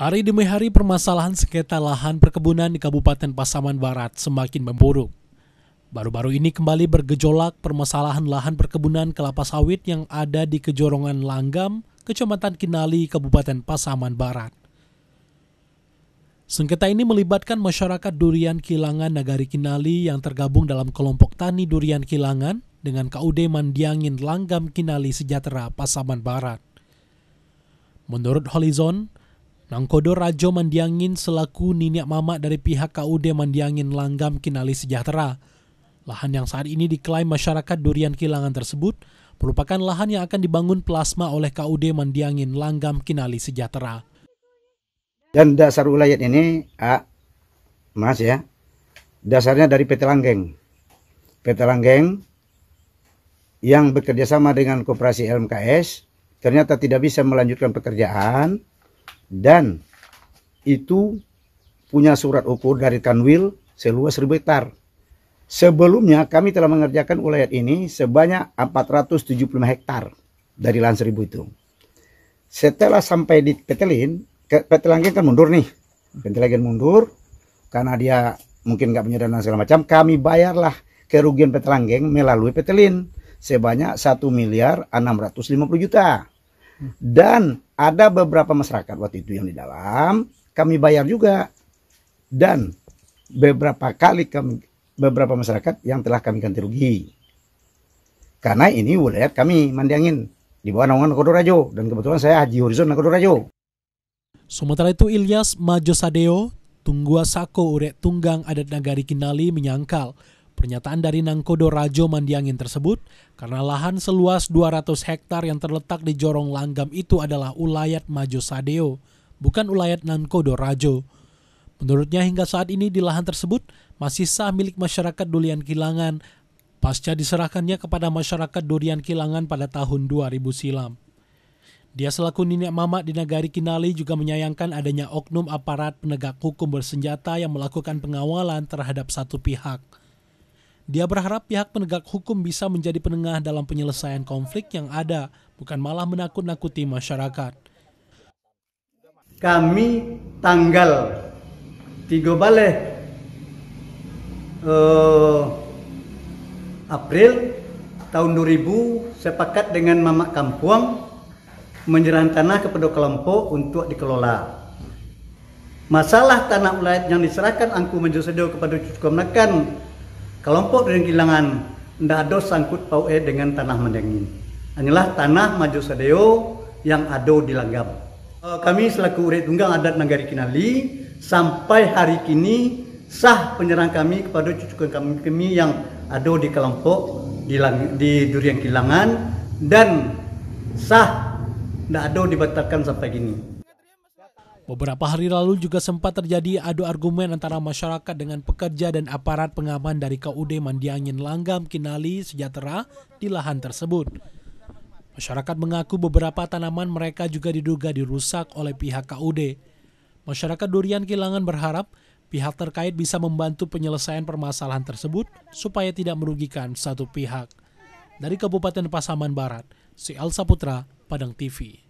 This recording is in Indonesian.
Hari demi hari permasalahan sengketa lahan perkebunan di Kabupaten Pasaman Barat semakin memburuk. Baru-baru ini kembali bergejolak permasalahan lahan perkebunan kelapa sawit yang ada di Kejorongan Langgam, Kecamatan Kinali, Kabupaten Pasaman Barat. Sengketa ini melibatkan masyarakat Durian Kilangan Nagari Kinali yang tergabung dalam kelompok tani Durian Kilangan dengan KUD Mandiangin Langgam Kinali Sejahtera Pasaman Barat. Menurut Horizon, Nangkodo Rajo Mandiangin selaku niniak mamak dari pihak KUD Mandiangin Langgam Kinali Sejahtera. Lahan yang saat ini diklaim masyarakat Durian Kilangan tersebut merupakan lahan yang akan dibangun plasma oleh KUD Mandiangin Langgam Kinali Sejahtera. Dan dasar ulayat ini, ah, Mas ya, dasarnya dari PT Langgeng. PT Langgeng yang bekerja sama dengan Koperasi LMKS ternyata tidak bisa melanjutkan pekerjaan dan itu punya surat ukur dari Kanwil seluas 1000 hektar. Sebelumnya kami telah mengerjakan ulayat ini sebanyak 475 hektar dari lahan 1000 itu. Setelah sampai di Petelin, Petelanggen kan mundur nih. Petelanggen mundur karena dia mungkin nggak punya dana segala macam. Kami bayarlah kerugian Petelanggen melalui Petelin sebanyak 1 miliar 650 juta. Dan ada beberapa masyarakat waktu itu yang di dalam, kami bayar juga. Dan beberapa kali kami beberapa masyarakat yang telah kami ganti rugi. Karena ini wilayah kami Mandiangin di bawah naungan Kodorajo dan kebetulan saya Haji Horizon Kodorajo. Sementara itu Ilyas Majosadeo Sadeo, Tunggua Sako Urek Tunggang Adat Nagari Kinali menyangkal Pernyataan dari Nangkodo Rajo Mandiangin tersebut, karena lahan seluas 200 hektar yang terletak di Jorong Langgam itu adalah ulayat Majo Sadeo, bukan ulayat Nangkodo Rajo. Menurutnya hingga saat ini di lahan tersebut masih sah milik masyarakat Durian Kilangan pasca diserahkannya kepada masyarakat Durian Kilangan pada tahun 2000 silam. Dia selaku nenek mama di Nagari Kinali juga menyayangkan adanya oknum aparat penegak hukum bersenjata yang melakukan pengawalan terhadap satu pihak. Dia berharap pihak penegak hukum bisa menjadi penengah dalam penyelesaian konflik yang ada, bukan malah menakut-nakuti masyarakat. Kami tanggal 3 balik uh, April tahun 2000 sepakat dengan Mamak Kampuang menyerahkan tanah kepada kelompok untuk dikelola. Masalah tanah ulayat yang diserahkan Angku Menjosedo kepada Cucu Kemenakan Kelompok Rengkilangan ada sangkut paue eh dengan tanah mendengin. Inilah tanah maju sadeo yang ado dilanggam. Eh, kami selaku Uret Tunggang Adat Nagari Kinali sampai hari kini sah penyerang kami kepada cucu kami, kami yang ado di kelompok di, di Durian Kilangan dan sah ndak ada dibatalkan sampai kini. Beberapa hari lalu juga sempat terjadi adu argumen antara masyarakat dengan pekerja dan aparat pengaman dari KUD Mandiangin Langgam Kinali Sejahtera di lahan tersebut. Masyarakat mengaku beberapa tanaman mereka juga diduga dirusak oleh pihak KUD. Masyarakat Durian Kilangan berharap pihak terkait bisa membantu penyelesaian permasalahan tersebut supaya tidak merugikan satu pihak. Dari Kabupaten Pasaman Barat, si Elsa Putra, Padang TV.